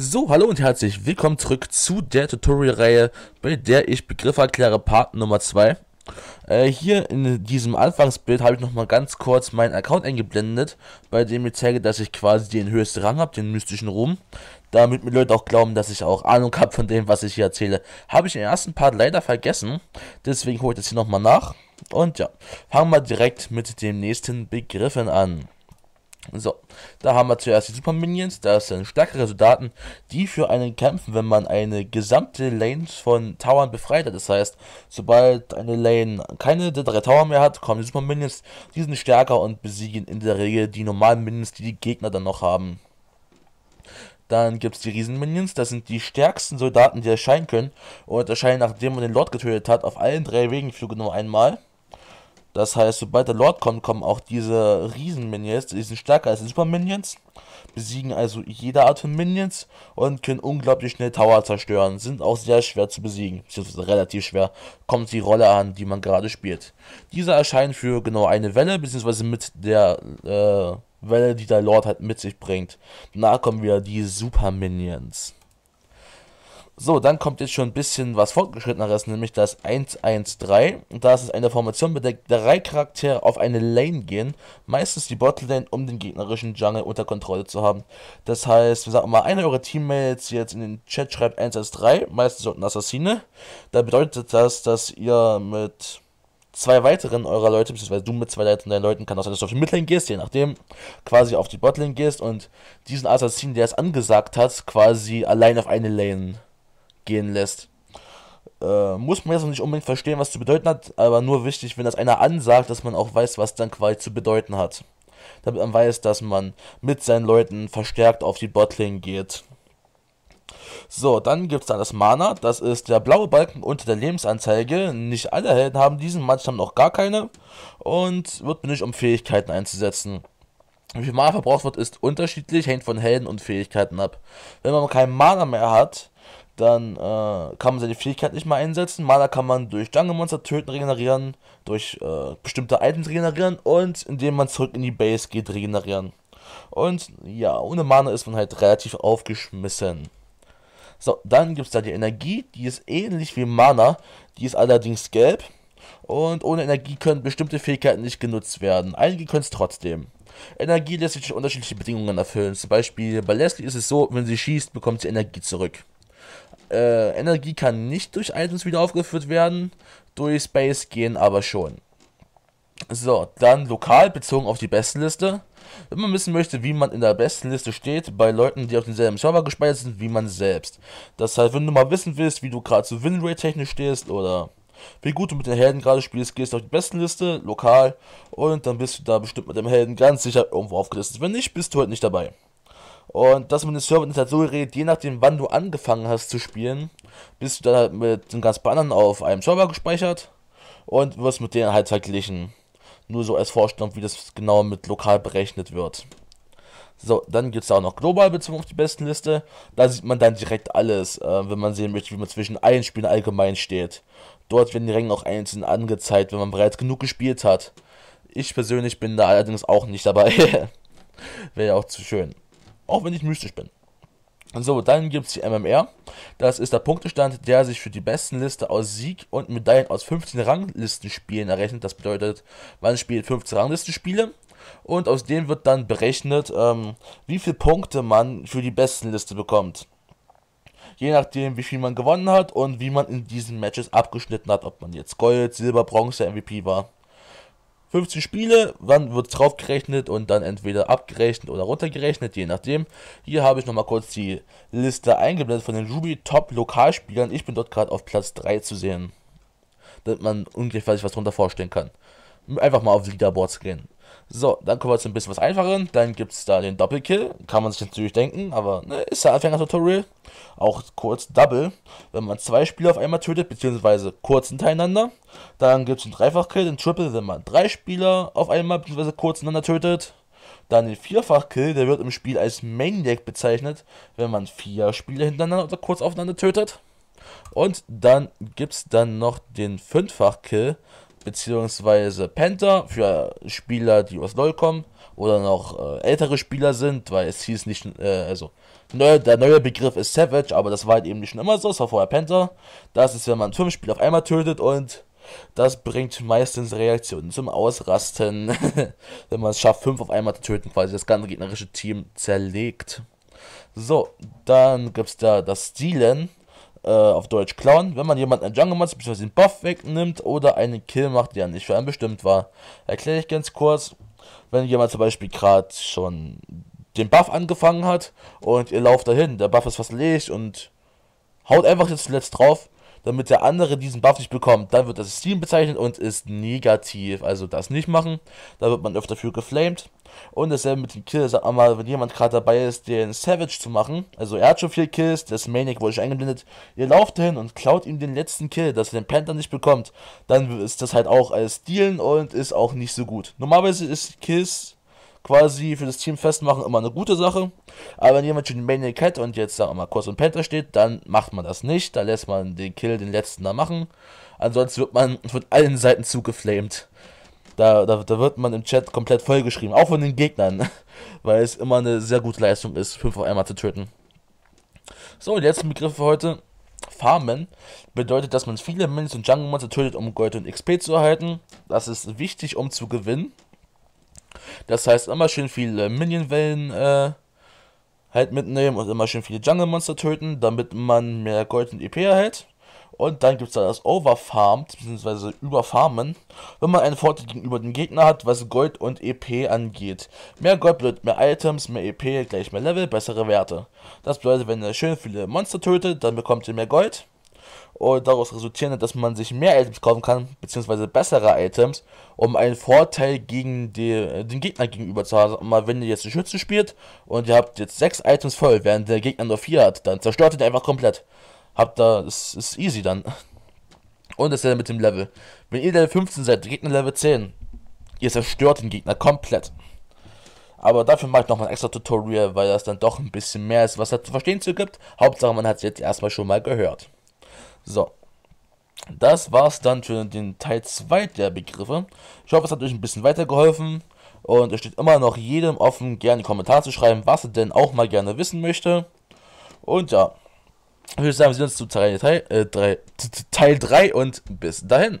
So, hallo und herzlich willkommen zurück zu der Tutorial-Reihe, bei der ich Begriffe erkläre, Part Nummer 2. Äh, hier in diesem Anfangsbild habe ich nochmal ganz kurz meinen Account eingeblendet, bei dem ich zeige, dass ich quasi den höchsten Rang habe, den mystischen Ruhm damit mir Leute auch glauben, dass ich auch Ahnung habe von dem, was ich hier erzähle. Habe ich im ersten Part leider vergessen, deswegen hole ich das hier nochmal nach. Und ja, fangen wir direkt mit dem nächsten Begriffen an. So, da haben wir zuerst die Super Minions, das sind stärkere Soldaten, die für einen kämpfen, wenn man eine gesamte Lane von Towern befreit hat. Das heißt, sobald eine Lane keine der drei Tower mehr hat, kommen die Super Minions, die sind stärker und besiegen in der Regel die normalen Minions, die die Gegner dann noch haben. Dann gibt es die Riesenminions, das sind die stärksten Soldaten, die erscheinen können und erscheinen, nachdem man den Lord getötet hat, auf allen drei Wegen Regenflüge nur einmal. Das heißt, sobald der Lord kommt, kommen auch diese Riesenminions. die sind stärker als die Superminions. besiegen also jede Art von Minions und können unglaublich schnell Tower zerstören, sind auch sehr schwer zu besiegen, beziehungsweise relativ schwer, kommt die Rolle an, die man gerade spielt. Diese erscheinen für genau eine Welle, beziehungsweise mit der äh, Welle, die der Lord halt mit sich bringt. Danach kommen wieder die Super Minions. So, dann kommt jetzt schon ein bisschen was fortgeschritteneres, nämlich das 113. Und 3 Da ist es eine Formation, mit der drei Charaktere auf eine Lane gehen, meistens die Botlane, um den gegnerischen Jungle unter Kontrolle zu haben. Das heißt, wir sagen mal, einer eurer Teammates jetzt in den Chat schreibt 113, 1 3 meistens unten Assassine. Da bedeutet das, dass ihr mit zwei weiteren eurer Leute, beziehungsweise du mit zwei weiteren deinen Leuten, kann auch sein, dass du auf die Midlane gehst, je nachdem, quasi auf die Botlane gehst und diesen Assassin, der es angesagt hat, quasi allein auf eine Lane gehen lässt. Äh, muss man jetzt noch nicht unbedingt verstehen, was zu bedeuten hat, aber nur wichtig, wenn das einer ansagt, dass man auch weiß, was dann quasi zu bedeuten hat. Damit man weiß, dass man mit seinen Leuten verstärkt auf die Botlane geht. So, dann gibt es da das Mana, das ist der blaue Balken unter der Lebensanzeige. Nicht alle Helden haben diesen, manche haben noch gar keine und wird benötigt, um Fähigkeiten einzusetzen. Wie viel Mana verbraucht wird, ist unterschiedlich, hängt von Helden und Fähigkeiten ab. Wenn man keinen Mana mehr hat, dann äh, kann man seine Fähigkeit nicht mehr einsetzen. Mana kann man durch Jungle-Monster töten, regenerieren, durch äh, bestimmte Items regenerieren und indem man zurück in die Base geht, regenerieren. Und ja, ohne Mana ist man halt relativ aufgeschmissen. So, dann gibt es da die Energie, die ist ähnlich wie Mana, die ist allerdings gelb. Und ohne Energie können bestimmte Fähigkeiten nicht genutzt werden. Einige können es trotzdem. Energie lässt sich durch unterschiedliche Bedingungen erfüllen. Zum Beispiel bei Leslie ist es so, wenn sie schießt, bekommt sie Energie zurück. Äh, Energie kann nicht durch Items wieder aufgeführt werden, durch Space gehen aber schon. So, dann lokal bezogen auf die Bestenliste. Wenn man wissen möchte, wie man in der Bestenliste steht, bei Leuten, die auf demselben Server gespeichert sind wie man selbst. Das heißt, wenn du mal wissen willst, wie du gerade zu Winrate technisch stehst oder wie gut du mit den Helden gerade spielst, gehst du auf die Bestenliste, lokal, und dann bist du da bestimmt mit dem Helden ganz sicher irgendwo aufgelistet. Wenn nicht, bist du halt nicht dabei. Und dass man den Server nicht halt so redet, je nachdem wann du angefangen hast zu spielen, bist du dann halt mit den ganzen anderen auf einem Server gespeichert und wirst mit denen halt verglichen. Nur so als Vorstellung, wie das genau mit lokal berechnet wird. So, dann gibt es da auch noch global bezogen auf die besten Liste. Da sieht man dann direkt alles, äh, wenn man sehen möchte, wie man zwischen allen Spielen allgemein steht. Dort werden die Ränge auch einzeln angezeigt, wenn man bereits genug gespielt hat. Ich persönlich bin da allerdings auch nicht dabei. Wäre ja auch zu schön. Auch wenn ich mystisch bin. So, dann gibt es die MMR. Das ist der Punktestand, der sich für die besten Liste aus Sieg und Medaillen aus 15 Ranglistenspielen errechnet. Das bedeutet, man spielt 15 Ranglistenspiele und aus denen wird dann berechnet, ähm, wie viele Punkte man für die besten Liste bekommt. Je nachdem, wie viel man gewonnen hat und wie man in diesen Matches abgeschnitten hat, ob man jetzt Gold, Silber, Bronze, MVP war. 15 Spiele, wann wird draufgerechnet und dann entweder abgerechnet oder runtergerechnet, je nachdem. Hier habe ich nochmal kurz die Liste eingeblendet von den Ruby Top Lokalspielern. Ich bin dort gerade auf Platz 3 zu sehen, damit man ungefähr sich was drunter vorstellen kann. Einfach mal auf Leaderboards gehen. So, dann kommen wir zu ein bisschen was Einfacheren. Dann gibt es da den Doppelkill. Kann man sich natürlich denken, aber ne, ist ja Anfänger-Tutorial. Auch kurz Double. Wenn man zwei Spieler auf einmal tötet, beziehungsweise kurz hintereinander. Dann gibt es den Dreifach-Kill, den Triple, wenn man drei Spieler auf einmal, beziehungsweise kurz hintereinander tötet. Dann den Vierfach-Kill, der wird im Spiel als Maniac bezeichnet, wenn man vier Spieler hintereinander oder kurz aufeinander tötet. Und dann gibt es dann noch den Fünffach-Kill beziehungsweise Panther für Spieler, die aus LoL kommen oder noch äh, ältere Spieler sind, weil es hieß nicht, äh, also neu, der neue Begriff ist Savage, aber das war halt eben nicht schon immer so, es war vorher Panther. Das ist, wenn man fünf Spieler auf einmal tötet und das bringt meistens Reaktionen zum Ausrasten, wenn man es schafft, fünf auf einmal zu töten, quasi das ganze gegnerische Team zerlegt. So, dann gibt es da das Stealen äh, auf Deutsch klauen, wenn man jemanden ein Jungle Monster bzw. den Buff wegnimmt oder einen Kill macht, der nicht für einen bestimmt war. Erkläre ich ganz kurz. Wenn jemand zum Beispiel gerade schon den Buff angefangen hat und ihr lauft dahin, der Buff ist fast leer und haut einfach jetzt zuletzt drauf, damit der andere diesen Buff nicht bekommt. Dann wird das Steam bezeichnet und ist negativ. Also das nicht machen. Da wird man öfter für geflamed. Und dasselbe mit den Kills, Sag mal, wenn jemand gerade dabei ist, den Savage zu machen. Also er hat schon vier Kills, das Maniac wurde schon eingeblendet. Ihr lauft dahin und klaut ihm den letzten Kill, dass er den Panther nicht bekommt. Dann ist das halt auch als Stealen und ist auch nicht so gut. Normalerweise ist Kills quasi für das Team festmachen immer eine gute Sache. Aber wenn jemand schon den Maniac hat und jetzt sag mal kurz und Panther steht, dann macht man das nicht. Da lässt man den Kill den letzten da machen. Ansonsten wird man von allen Seiten zugeflamed. Da, da, da wird man im Chat komplett vollgeschrieben, auch von den Gegnern, weil es immer eine sehr gute Leistung ist, 5 auf einmal zu töten. So, der letzte Begriff für heute. Farmen bedeutet, dass man viele Minions und Jungle Monster tötet, um Gold und XP zu erhalten. Das ist wichtig, um zu gewinnen. Das heißt, immer schön viele Minionwellen äh, halt mitnehmen und immer schön viele Jungle Monster töten, damit man mehr Gold und EP erhält. Und dann gibt es da das Overfarm, bzw. Überfarmen, wenn man einen Vorteil gegenüber dem Gegner hat, was Gold und EP angeht. Mehr Gold bedeutet mehr Items, mehr EP gleich mehr Level, bessere Werte. Das bedeutet, wenn ihr schön viele Monster tötet, dann bekommt ihr mehr Gold. Und daraus resultieren, dass man sich mehr Items kaufen kann, bzw. bessere Items, um einen Vorteil gegen die, äh, den Gegner gegenüber zu haben. Mal, wenn ihr jetzt eine Schütze spielt und ihr habt jetzt sechs Items voll, während der Gegner nur vier hat, dann zerstört ihr den einfach komplett habt da, es ist easy dann. Und das ist ja mit dem Level. Wenn ihr Level 15 seid, Gegner Level 10, ihr zerstört den Gegner komplett. Aber dafür mache ich nochmal ein extra Tutorial, weil das dann doch ein bisschen mehr ist, was da zu verstehen zu gibt. Hauptsache, man hat es jetzt erstmal schon mal gehört. So. Das war's dann für den Teil 2 der Begriffe. Ich hoffe, es hat euch ein bisschen weitergeholfen. Und es steht immer noch jedem offen, gerne einen Kommentar zu schreiben, was er denn auch mal gerne wissen möchte. Und ja, ich würde sagen, wir sehen uns zu Teil 3, äh, Teil 3 und bis dahin.